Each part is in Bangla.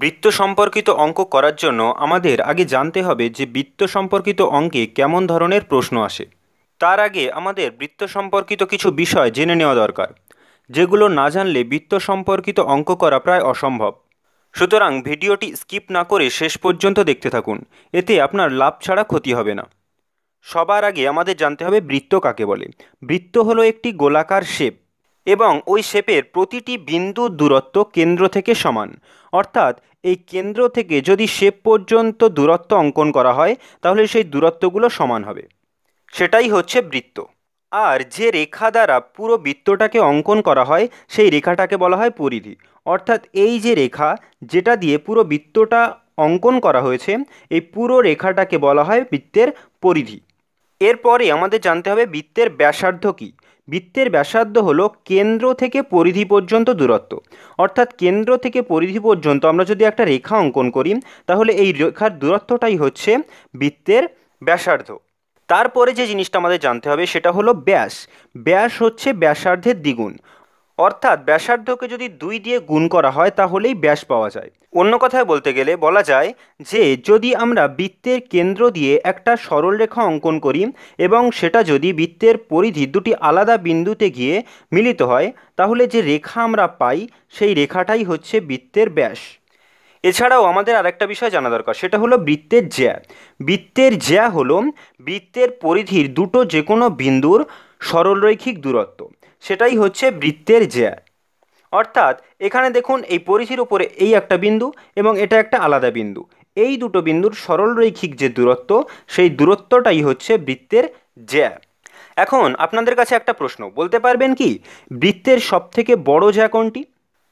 বৃত্ত সম্পর্কিত অঙ্ক করার জন্য আমাদের আগে জানতে হবে যে বৃত্ত সম্পর্কিত অঙ্কে কেমন ধরনের প্রশ্ন আসে তার আগে আমাদের বৃত্ত সম্পর্কিত কিছু বিষয় জেনে নেওয়া দরকার যেগুলো না জানলে বৃত্ত সম্পর্কিত অঙ্ক করা প্রায় অসম্ভব সুতরাং ভিডিওটি স্কিপ না করে শেষ পর্যন্ত দেখতে থাকুন এতে আপনার লাভ ছাড়া ক্ষতি হবে না সবার আগে আমাদের জানতে হবে বৃত্ত কাকে বলে বৃত্ত হলো একটি গোলাকার শেপ এবং ওই শেপের প্রতিটি বিন্দুর দূরত্ব কেন্দ্র থেকে সমান অর্থাৎ এই কেন্দ্র থেকে যদি শেপ পর্যন্ত দূরত্ব অঙ্কন করা হয় তাহলে সেই দূরত্বগুলো সমান হবে সেটাই হচ্ছে বৃত্ত আর যে রেখা দ্বারা পুরো বৃত্তটাকে অঙ্কন করা হয় সেই রেখাটাকে বলা হয় পরিধি অর্থাৎ এই যে রেখা যেটা দিয়ে পুরো বৃত্তটা অঙ্কন করা হয়েছে এই পুরো রেখাটাকে বলা হয় বৃত্তের পরিধি এরপরে আমাদের জানতে হবে বৃত্তের ব্যাসার্ধ কী বৃত্তের ব্যাসার্ধ হলো কেন্দ্র থেকে পরিধি পর্যন্ত দূরত্ব অর্থাৎ কেন্দ্র থেকে পরিধি পর্যন্ত আমরা যদি একটা রেখা অঙ্কন করি তাহলে এই রেখার দূরত্বটাই হচ্ছে বৃত্তের ব্যাসার্ধ তারপরে যে জিনিসটা আমাদের জানতে হবে সেটা হলো ব্যাস ব্যাস হচ্ছে ব্যাসার্ধের দ্বিগুণ অর্থাৎ ব্যাসার্ধকে যদি দুই দিয়ে গুণ করা হয় তাহলেই ব্যাস পাওয়া যায় অন্য কথায় বলতে গেলে বলা যায় যে যদি আমরা বৃত্তের কেন্দ্র দিয়ে একটা সরলরেখা অঙ্কন করি এবং সেটা যদি বৃত্তের পরিধি দুটি আলাদা বিন্দুতে গিয়ে মিলিত হয় তাহলে যে রেখা আমরা পাই সেই রেখাটাই হচ্ছে বৃত্তের ব্যাস এছাড়াও আমাদের আরেকটা বিষয় জানা দরকার সেটা হলো বৃত্তের জ্যা বৃত্তের জ্যা হলো বৃত্তের পরিধির দুটো যে কোনো বিন্দুর সরলরৈখিক দূরত্ব সেটাই হচ্ছে বৃত্তের জ্যা অর্থাৎ এখানে দেখুন এই পরিচির উপরে এই একটা বিন্দু এবং এটা একটা আলাদা বিন্দু এই দুটো বিন্দুর সরলরৈখিক যে দূরত্ব সেই দূরত্বটাই হচ্ছে বৃত্তের জ্যা এখন আপনাদের কাছে একটা প্রশ্ন বলতে পারবেন কি বৃত্তের সবথেকে বড় জ্যা কোনটি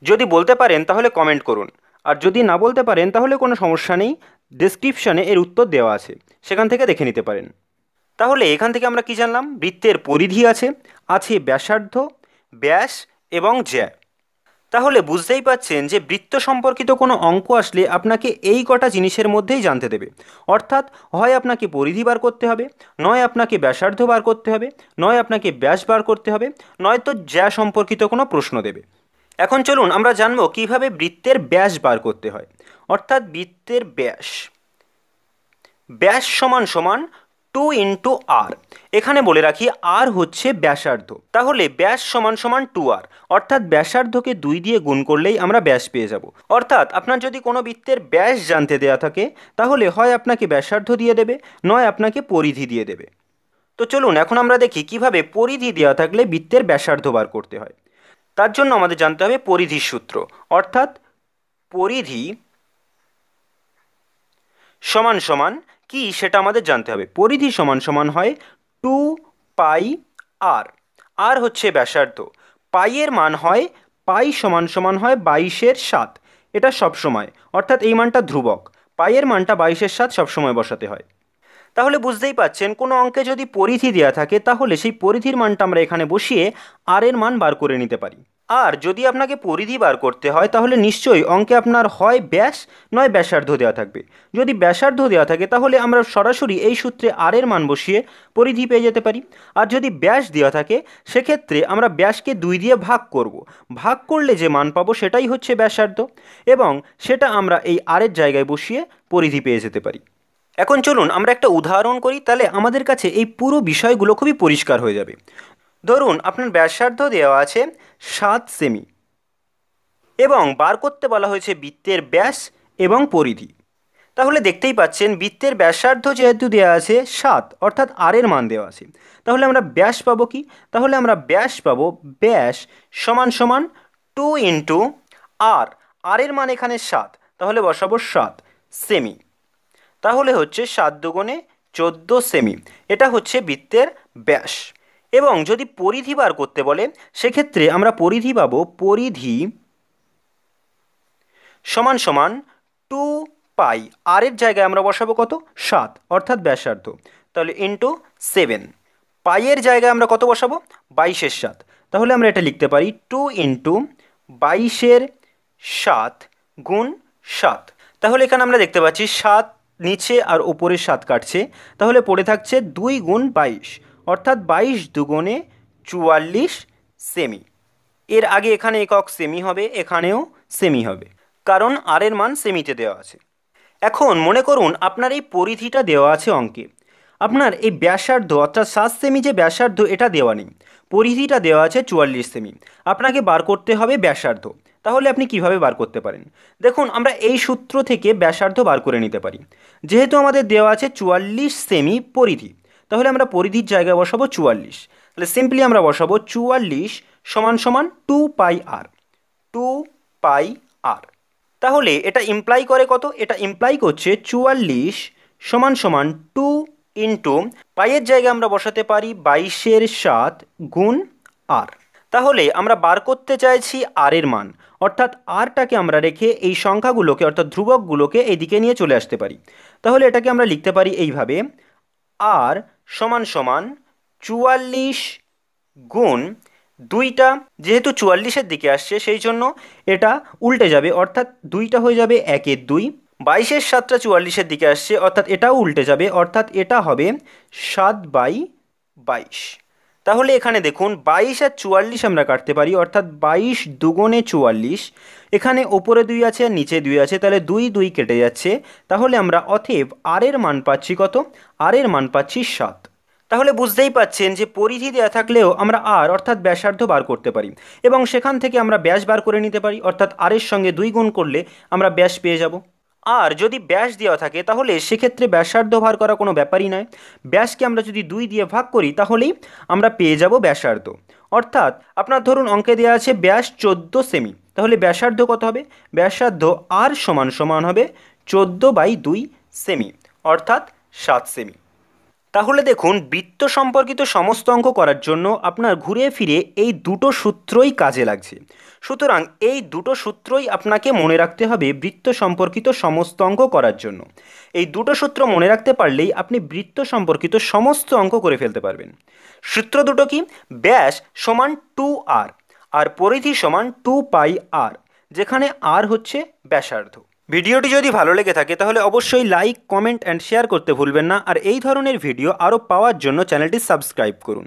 যদি বলতে পারেন তাহলে কমেন্ট করুন আর যদি না বলতে পারেন তাহলে কোনো সমস্যা নেই ডেসক্রিপশানে এর উত্তর দেওয়া আছে সেখান থেকে দেখে নিতে পারেন তাহলে এখান থেকে আমরা কি জানলাম বৃত্তের পরিধি আছে আছে ব্যাসার্ধ ব্যাস এবং জ্যা তাহলে বুঝতেই পাচ্ছেন যে বৃত্ত সম্পর্কিত কোনো অঙ্ক আসলে আপনাকে এই কটা জিনিসের মধ্যেই জানতে দেবে অর্থাৎ হয় আপনাকে পরিধি বার করতে হবে নয় আপনাকে ব্যাসার্ধ বার করতে হবে নয় আপনাকে ব্যাস বার করতে হবে নয়তো জ্যা সম্পর্কিত কোনো প্রশ্ন দেবে এখন চলুন আমরা জানবো কিভাবে বৃত্তের ব্যাস বার করতে হয় অর্থাৎ বৃত্তের ব্যাস ব্যাস সমান সমান টু ইন্টু আর এখানে বলে রাখি আর হচ্ছে ব্যাসার্ধ তাহলে ব্যাস সমান সমান টু আর অর্থাৎ ব্যাসার্ধকে দুই দিয়ে গুণ করলেই আমরা ব্যাস পেয়ে যাব অর্থাৎ আপনার যদি কোনো বৃত্তের ব্যাস জানতে দেয়া থাকে তাহলে হয় আপনাকে ব্যাসার্ধ দিয়ে দেবে নয় আপনাকে পরিধি দিয়ে দেবে তো চলুন এখন আমরা দেখি কিভাবে পরিধি দেওয়া থাকলে বৃত্তের ব্যাসার্ধ বার করতে হয় তার জন্য আমাদের জানতে হবে পরিধির সূত্র অর্থাৎ পরিধি সমান সমান কি সেটা আমাদের জানতে হবে পরিধি সমান সমান হয় টু পাই আর আর হচ্ছে ব্যাসার্ধ পাইয়ের মান হয় পাই সমান সমান হয় বাইশের সাত এটা সবসময় অর্থাৎ এই মানটা ধ্রুবক পাইয়ের মানটা বাইশের সাত সবসময় বসাতে হয় তাহলে বুঝতেই পাচ্ছেন কোনো অঙ্কে যদি পরিধি দেওয়া থাকে তাহলে সেই পরিধির মানটা আমরা এখানে বসিয়ে আর এর মান বার করে নিতে পারি আর যদি আপনাকে পরিধি বার করতে হয় তাহলে নিশ্চয়ই অঙ্কে আপনার হয় ব্যাস নয় ব্যাসার্ধ দেওয়া থাকবে যদি ব্যাসার্ধ দেওয়া থাকে তাহলে আমরা সরাসরি এই সূত্রে আর এর মান বসিয়ে পরিধি পেয়ে যেতে পারি আর যদি ব্যাস দেওয়া থাকে সেক্ষেত্রে আমরা ব্যাসকে দুই দিয়ে ভাগ করব। ভাগ করলে যে মান পাবো সেটাই হচ্ছে ব্যাসার্ধ এবং সেটা আমরা এই আরের জায়গায় বসিয়ে পরিধি পেয়ে যেতে পারি এখন চলুন আমরা একটা উদাহরণ করি তাহলে আমাদের কাছে এই পুরো বিষয়গুলো খুবই পরিষ্কার হয়ে যাবে ধরুন আপনার ব্যাসার্ধ দেওয়া আছে সাত সেমি এবং বার করতে বলা হয়েছে বৃত্তের ব্যাস এবং পরিধি তাহলে দেখতেই পাচ্ছেন বৃত্তের ব্যাসার্ধ যেহেতু দেওয়া আছে সাত অর্থাৎ আরের মান দেওয়া আছে তাহলে আমরা ব্যাস পাবো কি তাহলে আমরা ব্যাস পাবো ব্যাস সমান সমান টু ইন্টু আর আরের মান এখানে সাত তাহলে বসাবো সাত সেমি তাহলে হচ্ছে সাত দুগুণে চোদ্দো সেমি এটা হচ্ছে বৃত্তের ব্যাস এবং যদি পরিধি বার করতে বলে সেক্ষেত্রে আমরা পরিধি পাবো পরিধি সমান সমান টু পাই আর এর জায়গায় আমরা বসাবো কত সাত অর্থাৎ ব্যাসার্ধ তাহলে ইন্টু সেভেন পাইয়ের জায়গায় আমরা কত বসাবো বাইশের সাত তাহলে আমরা এটা লিখতে পারি টু ইন্টু বাইশের সাত গুণ সাত তাহলে এখানে আমরা দেখতে পাচ্ছি সাত নিচে আর ওপরে সাত কাটছে তাহলে পড়ে থাকছে দুই গুণ বাইশ অর্থাৎ বাইশ দুগুণে চুয়াল্লিশ সেমি এর আগে এখানে একক সেমি হবে এখানেও সেমি হবে কারণ আর এর মান সেমিতে দেওয়া আছে এখন মনে করুন আপনার এই পরিধিটা দেওয়া আছে অঙ্কে আপনার এই ব্যাসার্ধ অর্থাৎ সাত সেমি যে ব্যাসার্ধ এটা দেওয়া নেই পরিধিটা দেওয়া আছে চুয়াল্লিশ সেমি আপনাকে বার করতে হবে ব্যাসার্ধ তাহলে আপনি কিভাবে বার করতে পারেন দেখুন আমরা এই সূত্র থেকে ব্যাসার্ধ বার করে নিতে পারি যেহেতু আমাদের দেওয়া আছে চুয়াল্লিশ সেমি পরিধি তাহলে আমরা পরিধির জায়গায় বসাবো চুয়াল্লিশ তাহলে সিম্পলি আমরা বসাবো চুয়াল্লিশ সমান সমান টু পাই আর টু পাই আর তাহলে এটা ইমপ্লাই করে কত এটা ইমপ্লাই করছে চুয়াল্লিশ সমান সমান টু ইন্টু পাইয়ের জায়গায় আমরা বসাতে পারি বাইশের সাত গুণ আর তাহলে আমরা বার করতে চাইছি আর এর মান অর্থাৎ আরটাকে আমরা রেখে এই সংখ্যাগুলোকে অর্থাৎ ধ্রুবকগুলোকে দিকে নিয়ে চলে আসতে পারি তাহলে এটাকে আমরা লিখতে পারি এইভাবে আর সমান সমান চুয়াল্লিশ গুণ দুইটা যেহেতু চুয়াল্লিশের দিকে আসছে সেই জন্য এটা উল্টে যাবে অর্থাৎ দুইটা হয়ে যাবে একের দুই বাইশের সাতটা চুয়াল্লিশের দিকে আসছে অর্থাৎ এটাও উল্টে যাবে অর্থাৎ এটা হবে সাত বাই বাইশ তাহলে এখানে দেখুন বাইশ আর চুয়াল্লিশ আমরা কাটতে পারি অর্থাৎ বাইশ দুগুণে চুয়াল্লিশ এখানে ওপরে দুই আছে আর নিচে দুই আছে তাহলে দুই দুই কেটে যাচ্ছে তাহলে আমরা অথেব আরের মান পাচ্ছি কত আরের মান পাচ্ছি সাত তাহলে বুঝতেই পাচ্ছেন যে পরিধি দেওয়া থাকলেও আমরা আর অর্থাৎ ব্যাসার্ধ বার করতে পারি এবং সেখান থেকে আমরা ব্যাস বার করে নিতে পারি অর্থাৎ আরের সঙ্গে দুই গুণ করলে আমরা ব্যাস পেয়ে যাব আর যদি ব্যাস দেওয়া থাকে তাহলে সেক্ষেত্রে ব্যাসার্ধ ভার করা কোনো ব্যাপারই নয় ব্যাসকে আমরা যদি দুই দিয়ে ভাগ করি তাহলেই আমরা পেয়ে যাব ব্যাসার্ধ অর্থাৎ আপনার ধরুন অঙ্কে দেওয়া আছে ব্যাস চোদ্দ সেমি তাহলে ব্যাসার্ধ কত হবে ব্যাসার্ধ আর সমান সমান হবে চোদ্দো বাই দুই সেমি অর্থাৎ সাত সেমি তাহলে দেখুন বৃত্ত সম্পর্কিত সমস্ত অঙ্ক করার জন্য আপনার ঘুরে ফিরে এই দুটো সূত্রই কাজে লাগছে সুতরাং এই দুটো সূত্রই আপনাকে মনে রাখতে হবে বৃত্ত সম্পর্কিত সমস্ত অঙ্ক করার জন্য এই দুটো সূত্র মনে রাখতে পারলেই আপনি বৃত্ত সম্পর্কিত সমস্ত অঙ্ক করে ফেলতে পারবেন সূত্র দুটো কি ব্যাস সমান টু আর আর পরিধি সমান টু পাই আর যেখানে আর হচ্ছে ব্যাসার্ধ ভিডিওটি যদি ভালো লেগে থাকে তাহলে অবশ্যই লাইক কমেন্ট অ্যান্ড শেয়ার করতে ভুলবেন না আর এই ধরনের ভিডিও আরও পাওয়ার জন্য চ্যানেলটি সাবস্ক্রাইব করুন